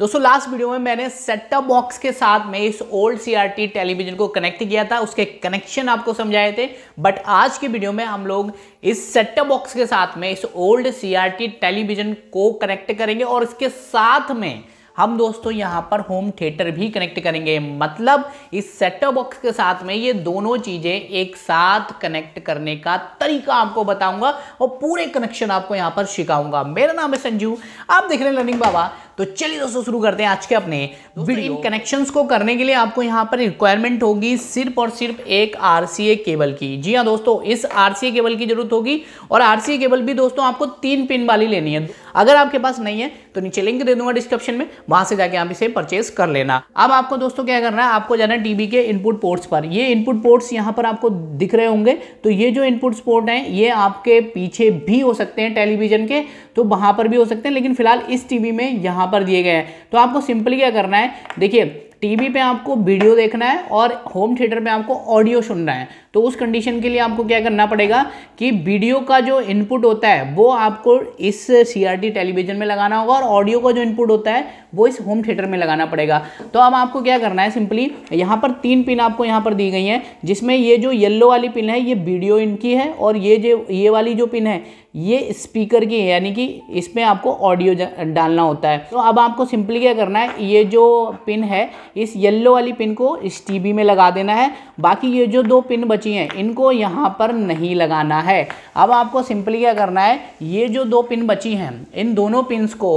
दोस्तों last video में मैंने सेटअप बॉक्स के साथ में इस ओल्ड सीआरटी टेलीविजन को कनेक्ट किया था उसके कनेक्शन आपको समझाए थे बट आज के वीडियो में हम लोग इस सेटअप बॉक्स के साथ में इस ओल्ड सीआरटी टेलीविजन को कनेक्ट करेंगे और इसके साथ में हम दोस्तों यहां पर होम थिएटर भी कनेक्ट करेंगे मतलब इस सेटअप बॉक्स के साथ में ये दोनों चीज़ें एक साथ कनेक्ट करने का तरीका आपको बताऊंगा और पूरे कनेक्शन आपको यहाँ पर सिखाऊंगा मेरा नाम है संजू आप देख रहे हैं लर्निंग बाबा तो चलिए दोस्तों शुरू करते हैं आज के अपने वीडियो इन कनेक्शंस को करने के लिए आपको यहाँ पर रिक्वायरमेंट होगी सिर्फ और सिर्फ एक आरसीए केबल की जी हाँ दोस्तों इस आरसीए केबल की जरूरत होगी और आरसीए केबल भी दोस्तों आपको तीन पिन वाली लेनी है अगर आपके पास नहीं है तो नीचे लिंक दे दूंगा डिस्क्रिप्शन में वहां से जाके आप इसे परचेज कर लेना अब आपको दोस्तों क्या करना है आपको जाना है टीवी के इनपुट पोर्ट्स पर ये इनपुट पोर्ट्स यहाँ पर आपको दिख रहे होंगे तो ये जो इनपुट पोर्ट है ये आपके पीछे भी हो सकते हैं टेलीविजन के तो वहां पर भी हो सकते हैं लेकिन फिलहाल इस टीवी में यहां पर दिए गए हैं तो आपको सिंपली क्या करना है देखिए टीवी पे आपको वीडियो देखना है और होम थिएटर पे आपको ऑडियो सुनना है तो उस कंडीशन के लिए आपको क्या करना पड़ेगा कि वीडियो का जो इनपुट होता है वो आपको इस सीआरटी टेलीविजन में लगाना होगा और ऑडियो का जो इनपुट होता है वो इस होम थिएटर में लगाना पड़ेगा तो अब आपको क्या करना है सिंपली यहाँ पर तीन पिन आपको यहाँ पर दी गई हैं जिसमें ये जो येल्लो वाली पिन है ये वीडियो इनकी है और ये जो ये वाली जो पिन है ये स्पीकर की है यानी कि इसमें आपको ऑडियो डालना होता है तो अब आपको सिंपली क्या करना है ये जो पिन है इस येल्लो वाली पिन को इस टीबी में लगा देना है बाकी ये जो दो पिन बची हैं इनको यहाँ पर नहीं लगाना है अब आपको सिंपली क्या करना है ये जो दो पिन बची हैं इन दोनों पिन को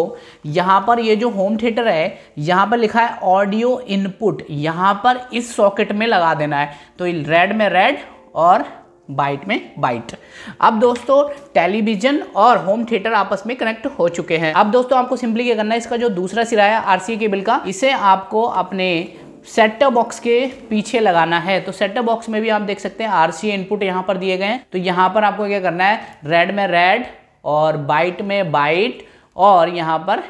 यहाँ पर ये जो होम थिएटर है यहाँ पर लिखा है ऑडियो इनपुट यहाँ पर इस सॉकेट में लगा देना है तो रेड में रेड और बाइट में बाइट अब दोस्तों टेलीविजन और होम थिएटर आपस में कनेक्ट हो चुके हैं अब दोस्तों आपको सिंपली क्या करना है इसका जो दूसरा सिरा है आरसीए केबल का इसे आपको अपने सेट बॉक्स के पीछे लगाना है तो सेट बॉक्स में भी आप देख सकते हैं आरसीए इनपुट यहां पर दिए गए हैं तो यहां पर आपको क्या करना है रेड में रेड और बाइट में बाइट और यहां पर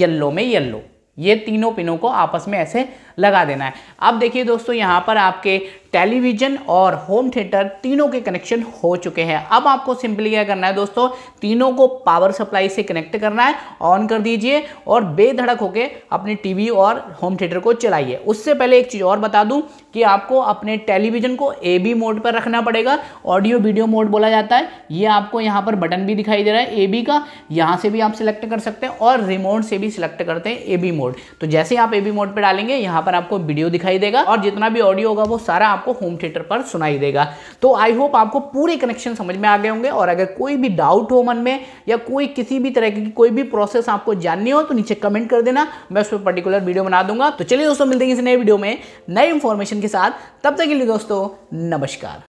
येल्लो में येल्लो ये तीनों पिनों को आपस में ऐसे लगा देना है अब देखिए दोस्तों यहाँ पर आपके टेलीविज़न और होम थिएटर तीनों के कनेक्शन हो चुके हैं अब आपको सिंपली क्या करना है दोस्तों तीनों को पावर सप्लाई से कनेक्ट करना है ऑन कर दीजिए और बेधड़क होकर अपने टीवी और होम थिएटर को चलाइए उससे पहले एक चीज़ और बता दूं कि आपको अपने टेलीविज़न को ए बी मोड पर रखना पड़ेगा ऑडियो वीडियो मोड बोला जाता है ये आपको यहाँ पर बटन भी दिखाई दे रहा है ए बी का यहाँ से भी आप सिलेक्ट कर सकते हैं और रिमोट से भी सिलेक्ट करते हैं ए बी मोड तो जैसे आप ए बी मोड पर डालेंगे यहाँ पर आपको वीडियो दिखाई देगा और जितना भी ऑडियो होगा वो सारा आपको होम थिएटर पर सुनाई देगा तो आई होप आपको पूरे कनेक्शन समझ में आ गए होंगे और अगर कोई भी डाउट हो मन में या कोई किसी भी तरह की कोई भी प्रोसेस आपको जाननी हो तो नीचे कमेंट कर देना मैं उस पर पर्टिकुलर वीडियो बना दूंगा तो चलिए दोस्तों मिलते हैं इस नए वीडियो में नए इन्फॉर्मेशन के साथ तब तक के लिए दोस्तों नमस्कार